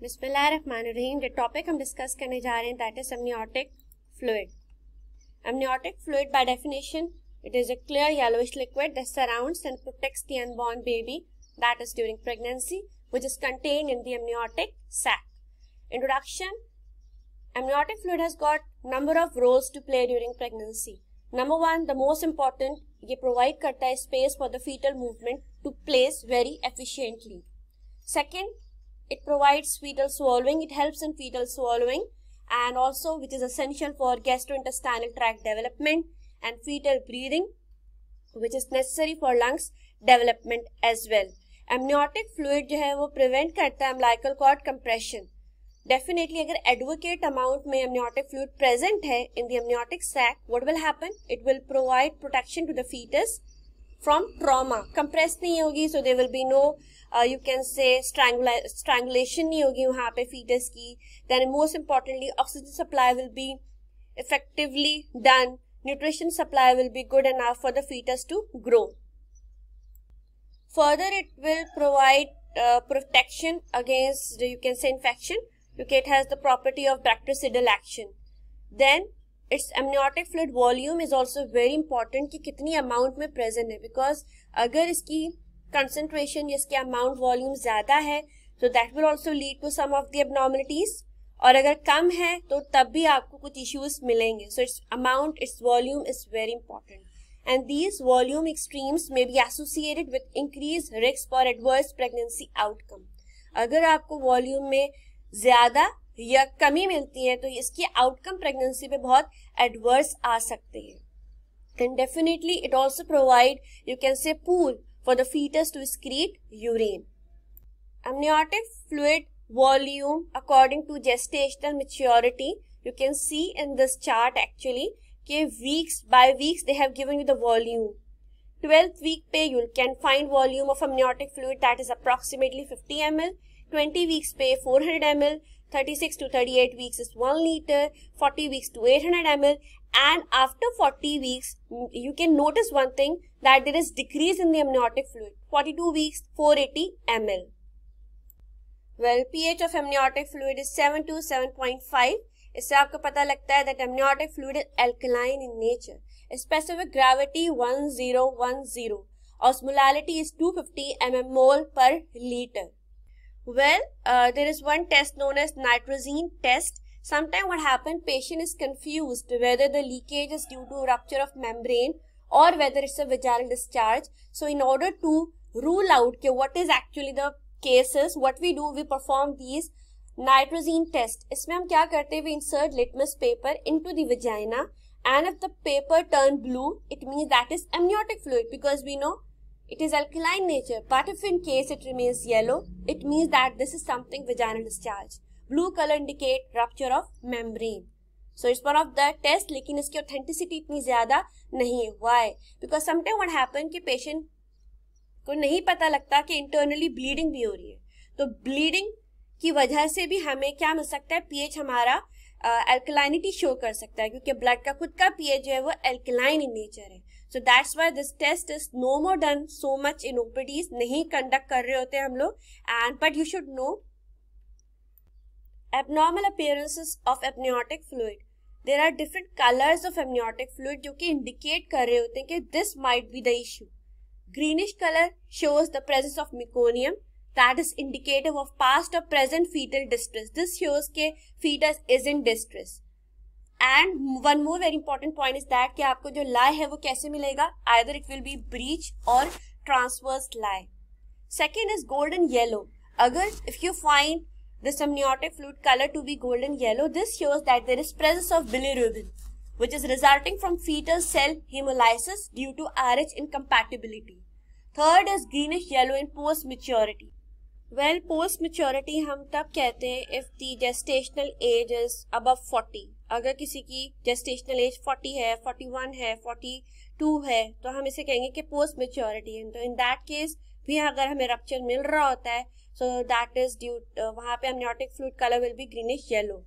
बिस्मिल्लाहिर्रहमानिर्रहीम जो टॉपिक हम डिस्कस करने जा रहे हैं that is amniotic fluid amniotic fluid by definition it is a clear yellowish liquid that surrounds and protects the unborn baby that is during pregnancy which is contained in the amniotic sac introduction amniotic fluid has got number of roles to play during pregnancy number one the most important ये provide करता है space for the fetal movement to place very efficiently second it provides fetal swallowing it helps in fetal swallowing and also which is essential for gastrointestinal tract development and fetal breathing which is necessary for lungs development as well amniotic fluid jo hai wo prevent karta hai umbilical compression definitely agar adequate amount mein amniotic fluid present hai in the amniotic sac what will happen it will provide protection to the fetus from trauma compressed nahi hogi so there will be no uh, you can say strangula strangulation nahi hogi wahan pe fetus ki then most importantly oxygen supply will be effectively done nutrition supply will be good enough for the fetus to grow further it will provide uh, protection against you can say infection because it has the property of bactericidal action then its amniotic fluid volume is also very important कि कितनी amount में present है because अगर इसकी concentration या इसके amount volume ज़्यादा है तो that will also lead to some of the abnormalities और अगर कम है तो तब भी आपको कुछ इश्यूज मिलेंगे so its amount its volume is very important and these volume extremes may be associated with increase risk for adverse pregnancy outcome अगर आपको वॉल्यूम में ज़्यादा या कमी मिलती है तो इसकी आउटकम प्रेगनेंसी पे बहुत एडवर्स आ सकते हैं and definitely it also provide you can say pool for the fetus to secrete urine amniotic fluid volume according to gestational maturity you can see in this chart actually के weeks by weeks they have given you the volume twelfth week पे you can find volume of amniotic fluid that is approximately fifty M L 20 weeks pay 400 ml, 36 to 38 weeks is 1 liter, 40 weeks to 800 ml and after 40 weeks mm, you can notice one thing that there is decrease in the amniotic fluid 42 weeks 480 ml. Well pH of amniotic fluid is 7 to 7.5 इससे आपको पता that amniotic fluid is alkaline in nature. Specific gravity 1010. Osmolality is 250 mmol per liter. Well, uh, there is one test known as nitrazine test. Sometimes what happens, patient is confused whether the leakage is due to rupture of membrane or whether it's a vaginal discharge. So in order to rule out okay, what is actually the cases, what we do, we perform these nitrazine test. इसमें हम We insert litmus paper into the vagina and if the paper turn blue, it means that is amniotic fluid because we know It is alkaline nature, but if in case it remains yellow, it means that this is something vaginal discharge. Blue color indicate rupture of membrane. So it's one of the test, lekin iski authenticity itni zyada nahi hai Why? Because sometimes what happen ki patient ko nahi pata lagta ki internally bleeding bhi ho rahi hai to bleeding ki wajah se bhi hame kya mil sakta hai ph hamara alkalinity uh, show कर सकता है क्योंकि blood का खुद का pH जो है वो एल्कलाइन इन नेचर है so that's why this test is no more done so much in OPDs नहीं कंडक्ट कर रहे होते हम लोग and but you should know abnormal appearances of amniotic fluid there are different colours of amniotic fluid जो कि indicate कर रहे होते हैं कि this might be the issue greenish colour shows the presence of meconium that is indicative of past और present fetal distress this shows के fetus is in distress and one more very important point is that कि आपको जो lie है वो कैसे मिलेगा either it will be breech और transverse lie second is golden yellow अगर if you find the amniotic fluid colour to be golden yellow this shows that there is presence of bilirubin which is resulting from fetal cell haemolysis due to R H incompatibility third is greenish yellow in post maturity well post maturity हम तब कहते हैं if the gestational age is above forty अगर किसी की gestational age forty है forty one है two है तो हम इसे कहेंगे कि पोस्ट मेच्योरिटी है तो इन दैट केस भी अगर हमें रक्चर मिल रहा होता है सो दैट इज ड्यू वहाँ पे amniotic fluid colour will be greenish yellow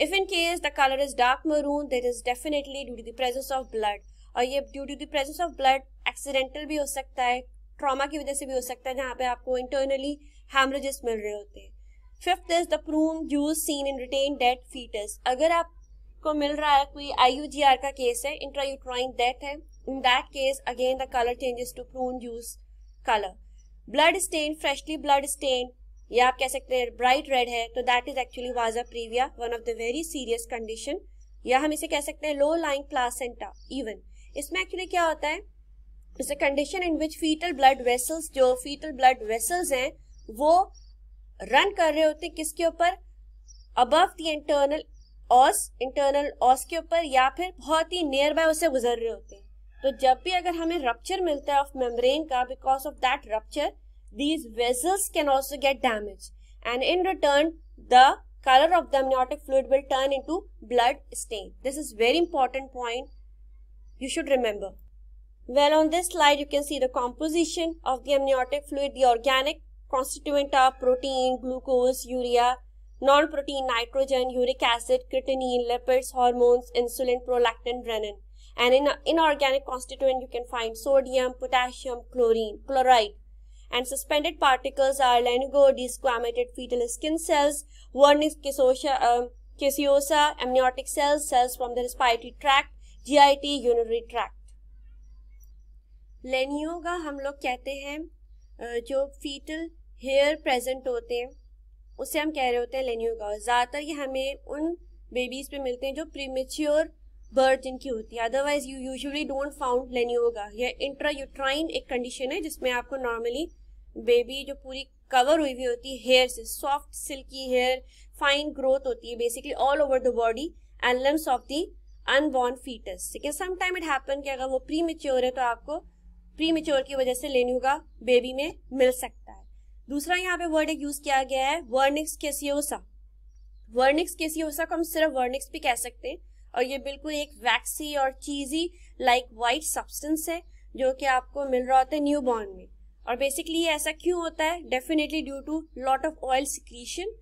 if in case the colour is dark maroon there is definitely due to the presence of blood और ये due to the presence of blood accidental भी हो सकता है trauma की वजह से भी हो सकता है जहाँ पे आपको इंटरनली हेमरेजेस मिल रहे होते हैं fifth is the prune juice seen in retain dead fetus अगर आपको मिल रहा है कोई आई का केस है इंट्रायूट्राइन डेथ है in that case again the colour changes to prune juice colour blood stain freshly blood stain या आप कह सकते हैं ब्राइट रेड है तो that is actually vasa previa one of the very serious condition या हम इसे कह सकते हैं लो लाइंग प्लासेंटा इवन इसमें एक्चुअली क्या होता है it's a condition in which fetal blood vessels जो फीटल ब्लड वेसल्स हैं वो रन कर रहे होते किसके ऊपर above the internal os internal os के ऊपर या फिर बहुत ही नियर बाय उसे गुजर रहे होते हैं तो जब भी अगर हमें रप्चर मिलता है ऑफ मेम्ब्रेन का because of that rupture these vessels can also get damage and in return the colour of the fluid will turn into blood stain this is very important point you should remember. Well, on this slide, you can see the composition of the amniotic fluid. The organic constituent are protein, glucose, urea, non-protein nitrogen, uric acid, creatinine, lipids, hormones, insulin, prolactin, renin. And in inorganic constituent, you can find sodium, potassium, chlorine, chloride. And suspended particles are lenigo, desquamated fetal skin cells, one caseosa, um, caseosa, amniotic cells, cells from the respiratory tract, GIT, urinary tract. Lanugo हम लोग कहते हैं जो fetal hair present होते हैं उसे हम कह रहे होते हैं लेनियोगा ज़्यादातर ये हमें उन बेबीज़ पे मिलते हैं जो प्रीमेच्योर बर्थ जिनकी होती है otherwise you usually don't found lanugo यह इंट्रा यूट्राइन एक कंडीशन है जिसमें आपको नॉर्मली बेबी जो पूरी कवर हुई हुई होती है हेयर से soft silky hair fine growth होती है basically all over the body and limbs of the unborn fetus ठीक है समाइम इट हैपन कि अगर वो प्री मेच्योर है तो आपको प्री मेच्योर की वजह से लेन्यू का बेबी में मिल सकता है दूसरा यहाँ पे वर्ड एक यूज किया गया है वर्निक्स केसियोसा वर्निक्स केसियोसा को हम सिर्फ वर्निक्स भी कह सकते हैं और ये बिल्कुल एक वैक्सी और चीजी लाइक वाइट सब्सटेंस है जो कि आपको मिल रहा होता है न्यू बॉर्न में और बेसिकली ऐसा क्यों होता है definitely due to lot of oil secretion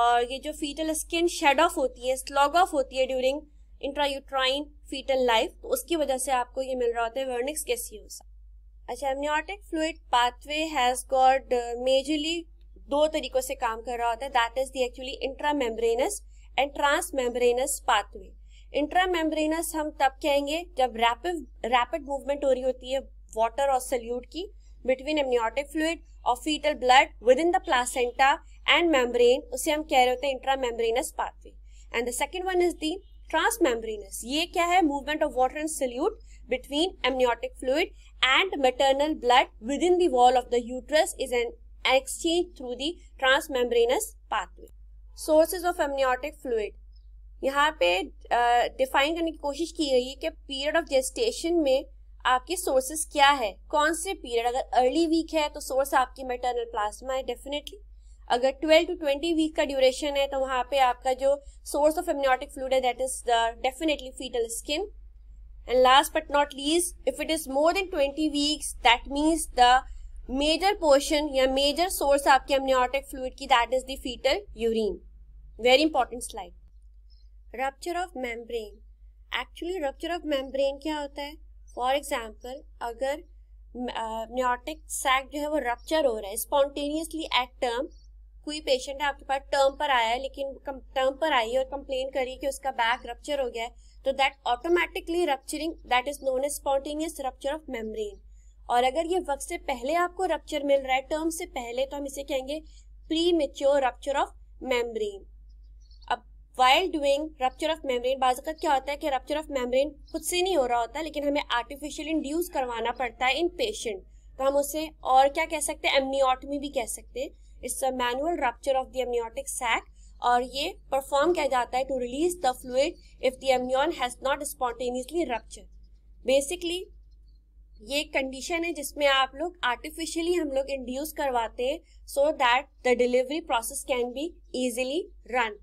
और ये जो फीटल स्किन शेड ऑफ होती है स्लॉग ऑफ होती है ड्यूरिंग इंट्रायूट्राइन फीटल लाइफ तो उसकी वजह से आपको ये मिल रहा होता है वर्निक्स केसियोसा अच्छा amniotic fluid pathway has got majorly दो तरीकों से काम कर रहा होता है that is the actually intramembranous and transmembranous pathway intramembranous हम तब कहेंगे जब रैपिड रैपिड मूवमेंट हो रही होती है वाटर और सल्यूट की बिटवीन एमनियोटिक फ्लूड और fetal blood within the placenta and membrane उसे हम कह रहे होते हैं intramembranous pathway and the second one is the membranous ये क्या है movement of water and solute between amniotic fluid and maternal blood within the wall of the uterus is an exchange through the transmembranous pathway. Sources of amniotic fluid. यहाँ पे define uh, करने की कोशिश की गई है कि पीरियड ऑफ जेस्टेशन में आपके सोर्सेस क्या है कौन से पीरियड अगर अर्ली वीक है तो सोर्स आपकी मेटर्नल प्लाज्मा है डेफिनेटली अगर 12 टू 20 वीक का ड्यूरेशन है तो वहां पे आपका जो सोर्स ऑफ एमनियोटिक फ्लूड है that is definitely fetal skin And last but not least, if it is more than 20 weeks, that means the major portion या major source आपके amniotic fluid ki that is the fetal urine. Very important slide. Rupture of membrane. Actually rupture of membrane kya hota hai For example, अगर amniotic sac jo hai wo rupture ho रहा है spontaneously at term, कोई patient है आपके पास term पर आया है लेकिन टर्म पर आई और कंप्लेन करी कि उसका बैक रप्चर हो गया है तो that automatically rupturing that is known as spontaneous rupture of membrane और अगर ये वक्त से पहले आपको रप्चर मिल रहा है टर्म से पहले तो हम इसे कहेंगे premature rupture of membrane अब while doing rupture of membrane बाजत क्या होता है कि रप्चर ऑफ मेम्ब्रेन खुद से नहीं हो रहा होता लेकिन हमें आर्टिफिशियल इंड्यूस करवाना पड़ता है इन पेशेंट तो हम उसे और क्या कह सकते हैं एमनियोटमी भी कह सकते हैं it's a manual rupture of the amniotic sac और ये परफॉर्म किया जाता है to release the fluid if the amnion has not spontaneously rupture basically ये एक कंडीशन है जिसमें आप लोग आर्टिफिशियली हम लोग इंड्यूस करवाते हैं so that the delivery process can be easily run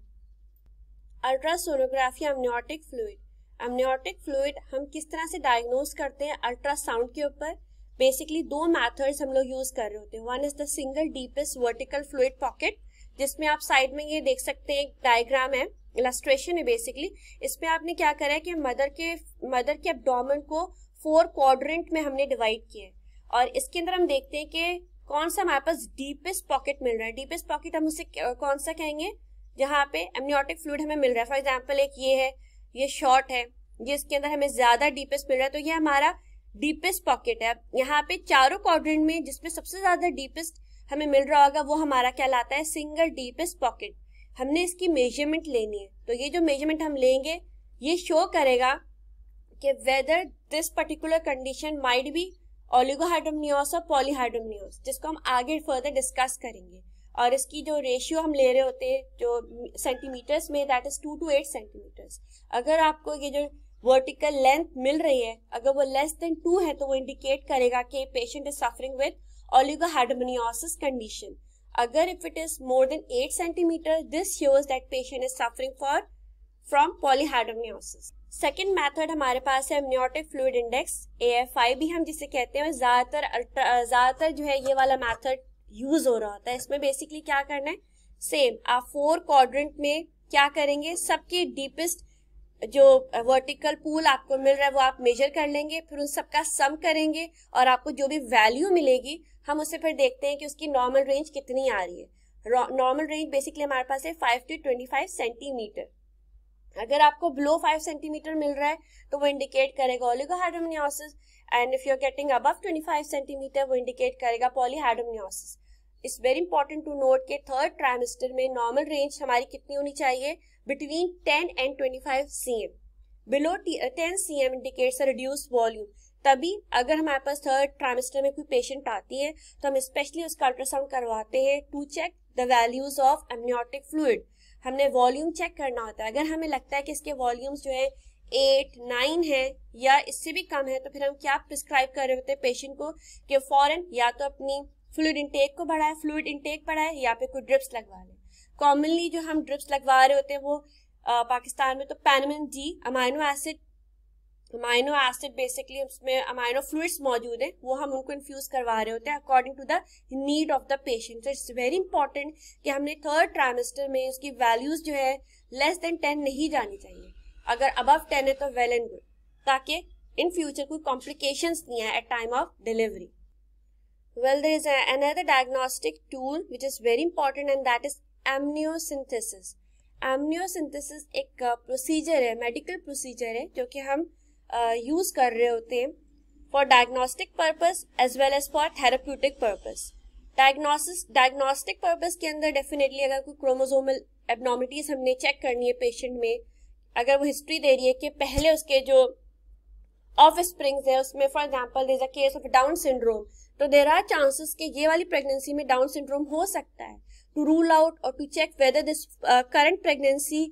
ultrasonography amniotic fluid amniotic fluid हम किस तरह से डायग्नोज करते हैं अल्ट्रासाउंड के ऊपर बेसिकली दो मैथड्स हम लोग यूज कर रहे होते हैं one is the single deepest vertical fluid pocket जिसमें आप साइड में ये देख सकते हैं एक डायग्राम है इलास्ट्रेशन है बेसिकली इसमें आपने क्या करा है कि मदर के मदर के अपडोमन को फोर क्वाड्रेंट में हमने डिवाइड किया है और इसके अंदर हम देखते हैं कि कौन सा हमारे पास डीपेस्ट पॉकेट मिल रहा है डीपेस्ट पॉकेट हम उसे कौन सा कहेंगे जहाँ पे एमनियोटिक फ्लूड हमें मिल रहा है फॉर एग्जाम्पल एक ये है ये शॉर्ट है ये इसके अंदर हमें ज्यादा डीपेस्ट मिल रहा है तो ये हमारा डीपेस्ट पॉकेट है यहाँ पे चारों क्वाड्रेंट में जिसमें सबसे ज्यादा डीपेस्ट हमें मिल रहा होगा वो हमारा क्या लाता है सिंगल डीपेस्ट पॉकेट हमने इसकी मेजरमेंट लेनी है तो ये जो मेजरमेंट हम लेंगे ये शो करेगा कि whether this particular condition might be oligohydramnios और पॉलीहाइड्रोमनियोस जिसको हम आगे फर्दर डिस्कस करेंगे और इसकी जो रेशियो हम ले रहे होते हैं जो सेंटीमीटर्स में that is two to eight centimetres अगर आपको ये जो वर्टिकल लेंथ मिल रही है अगर वो लेस देन टू है तो वो इंडिकेट करेगा कि patient is suffering with oligohydramnios condition अगर if it is more than eight centimetre this shows that patient is suffering for from polyhydramnios second method हमारे पास है amniotic fluid index A F I भी हम जिसे कहते हैं ज्यादातर ज्यादातर जो है ये वाला मेथड यूज हो रहा होता है इसमें बेसिकली क्या करना है सेम आप फोर क्वाड्रेंट में क्या करेंगे सबके डीपेस्ट जो वर्टिकल पूल आपको मिल रहा है वो आप मेजर कर लेंगे फिर उन सबका सम करेंगे और आपको जो भी वैल्यू मिलेगी हम उसे फिर देखते हैं कि उसकी नॉर्मल रेंज कितनी आ रही है नॉर्मल रेंज बेसिकली हमारे पास है five to twenty five centimetre अगर आपको बिलो फाइव सेंटीमीटर मिल रहा है तो वो इंडिकेट करेगा hydramnios and if you are getting above twenty five centimetre वो इंडिकेट करेगा polyhydramnios it's very important to note के थर्ड ट्राइमेस्टर में नॉर्मल रेंज हमारी कितनी होनी चाहिए between 10 and 25 CM below 10 CM indicates reduce volume तभी अगर हमारे पास थर्ड ट्राइमेस्टर में कोई पेशेंट आती है तो हम स्पेशली उसका अल्ट्रासाउंड करवाते हैं to check the values of amniotic fluid हमने वॉल्यूम चेक करना होता है अगर हमें लगता है कि इसके वॉल्यूम्स जो है एट नाइन है या इससे भी कम है तो फिर हम क्या प्रिस्क्राइब कर रहे होते हैं पेशेंट को कि फॉरन या तो अपनी फ्लूड इनटेक को बढ़ाए फ्लूड इनटेक बढ़ाए या फिर कोई ड्रिप्स लगवा लें कॉमनली जो हम ड्रिप्स लगवा रहे होते हैं वो आ, पाकिस्तान में तो पैनमिन जी amino acid amino acid basically उसमें अमाइनो फ्लूड्स मौजूद हैं वो हम उनको इन्फ्यूज करवा रहे होते हैं according to the need of the patient so it's very important कि हमने थर्ड ट्राइमेस्टर में उसकी वैल्यूज जो है लेस देन टेन नहीं जानी चाहिए अगर अबव टेन है तो वेल एंड गुड ताकि इन फ्यूचर कोई कॉम्प्लिकेशंस नहीं आए at time of delivery Well, there is a, another diagnostic tool which is very important and that is amniocentesis. Amniocentesis एक प्रोसीजर uh, है मेडिकल प्रोसीजर है जो कि हम यूज़ uh, कर रहे होते हैं for diagnostic purpose as well as for therapeutic purpose diagnosis diagnostic purpose के अंदर डेफिनेटली अगर कोई क्रोमोजोमल एबनॉमिटीज हमने चेक करनी है पेशेंट में अगर वो हिस्ट्री दे रही है कि पहले उसके जो ऑफ स्प्रिंग्स है उसमें for example this a case of Down syndrome तो देर आर चांसेस कि ये वाली प्रेगनेंसी में डाउन सिंड्रोम हो सकता है टू रूल आउट और to check whether this current pregnancy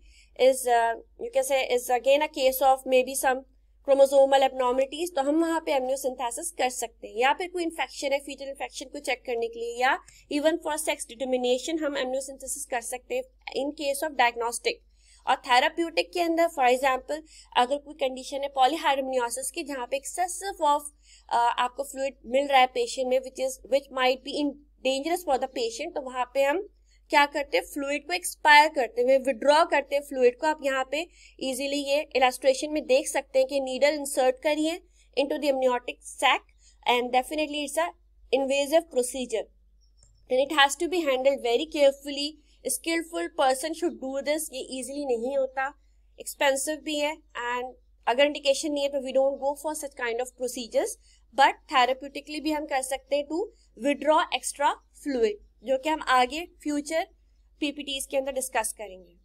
is you कैसे is again a case of maybe some chromosomal abnormalities तो हम वहाँ पे एमनियोसिंथेसिस कर सकते हैं या फिर कोई इन्फेक्शन है फीटल इन्फेक्शन को चेक करने के लिए या इवन फॉर सेक्स डिटर्मिनेशन हम एमनियोसिंथेसिस कर सकते हैं इन केस ऑफ डायग्नोस्टिक और थेराप्यूटिक के अंदर फॉर एग्जाम्पल अगर कोई कंडीशन है पॉलीहारमोनियोसिस की जहाँ पे एक्सेसिव ऑफ आपको फ्लूड मिल रहा है पेशेंट में which is which might be in dangerous for the patient तो वहां पे हम क्या करते हैं फ्लूड को एक्सपायर करते हुए विड्रॉ करते हैं फ्लूड को आप यहाँ पे इजीली ये इलास्ट्रेशन में देख सकते हैं कि नीडल इंसर्ट करिए into the amniotic sac and definitely it's a invasive procedure and it has to be handled very carefully skilful person should do this ये इजीली नहीं होता एक्सपेंसिव भी है एंड अगर इंडिकेशन नहीं है तो we don't go for such kind of procedures but therapeutically भी हम कर सकते हैं टू विड्रॉ एक्स्ट्रा फ्लूड जो कि हम आगे फ्यूचर पीपीटीज के अंदर डिस्कस करेंगे